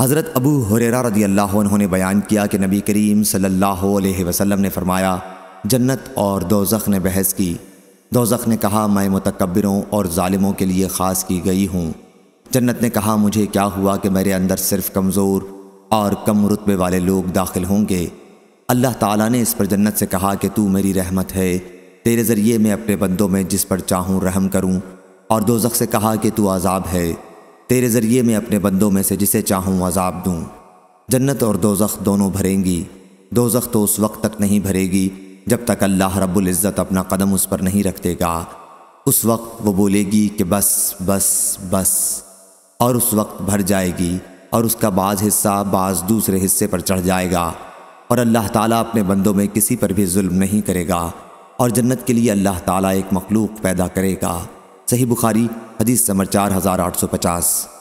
हज़रत अबू हुरेरा रदी अल्लाह उन्होंने बयान किया कि नबी करीम सल्लल्लाहु अलैहि वसल्लम ने फरमाया जन्नत और दोजख ने बहस की दोजख ने कहा मैं मतकबरों और ालिमों के लिए ख़ास की गई हूँ जन्नत ने कहा मुझे क्या हुआ कि मेरे अंदर सिर्फ कमज़ोर और कम रुतबे वाले लोग दाखिल होंगे अल्लाह ताला ने इस पर जन्नत से कहा कि तू मेरी रहमत है तेरे ज़रिए मैं अपने बंदों में जिस पर चाहूँ रहम करूँ और दोजख से कहा कि तू आज़ाब है तेरे ज़रिए मैं अपने बंदों में से जिसे चाहूँ अजाब दूँ जन्नत और दोजख दोनों भरेंगी दोजख तो उस वक्त तक नहीं भरेगी जब तक अल्लाह रबुल्ज़त अपना कदम उस पर नहीं रख देगा उस वक्त वो बोलेगी कि बस बस बस और उस वक्त भर जाएगी और उसका बाज़ हिस्सा बाज़ दूसरे हिस्से पर चढ़ जाएगा और अल्लाह ताला अपने बंदों में किसी पर भी जुल्म नहीं करेगा और जन्नत के लिए अल्लाह ताला एक मखलूक पैदा करेगा सही बुखारी हदीस नंबर चार हज़ार आठ सौ पचास